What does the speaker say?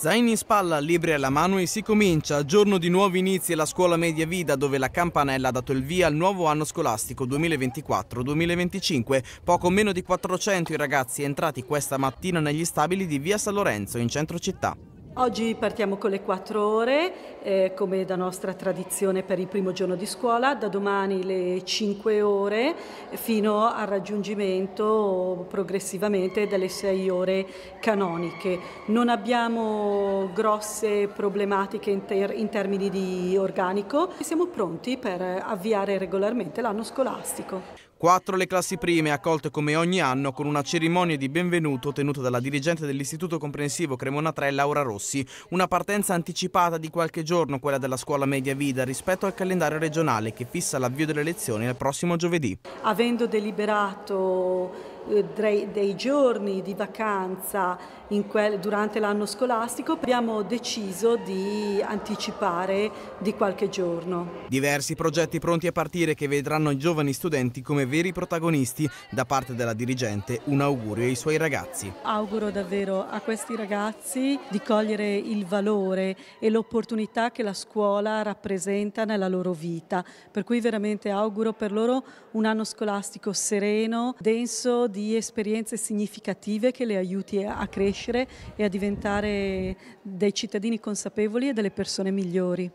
Zaini in spalla, libri alla mano e si comincia. Giorno di nuovi inizi la scuola media Vida dove la campanella ha dato il via al nuovo anno scolastico 2024-2025. Poco meno di 400 i ragazzi entrati questa mattina negli stabili di Via San Lorenzo in centro città. Oggi partiamo con le quattro ore, eh, come da nostra tradizione per il primo giorno di scuola, da domani le cinque ore fino al raggiungimento progressivamente delle sei ore canoniche. Non abbiamo grosse problematiche in, ter in termini di organico e siamo pronti per avviare regolarmente l'anno scolastico. Quattro le classi prime, accolte come ogni anno con una cerimonia di benvenuto tenuta dalla dirigente dell'Istituto Comprensivo Cremona 3, Laura Rossi. Una partenza anticipata di qualche giorno, quella della scuola media Vida, rispetto al calendario regionale che fissa l'avvio delle lezioni al prossimo giovedì. Avendo deliberato eh, dei, giorni di vacanza quel, durante l'anno scolastico abbiamo deciso di anticipare di qualche giorno. Diversi progetti pronti a partire che vedranno i giovani studenti come veri protagonisti. Da parte della dirigente un augurio ai suoi ragazzi. Auguro davvero a questi ragazzi di cogliere il valore e l'opportunità che la scuola rappresenta nella loro vita. Per cui veramente auguro per loro un anno scolastico sereno, denso, di esperienze significative che le aiuti a crescere e a diventare dei cittadini consapevoli e delle persone migliori.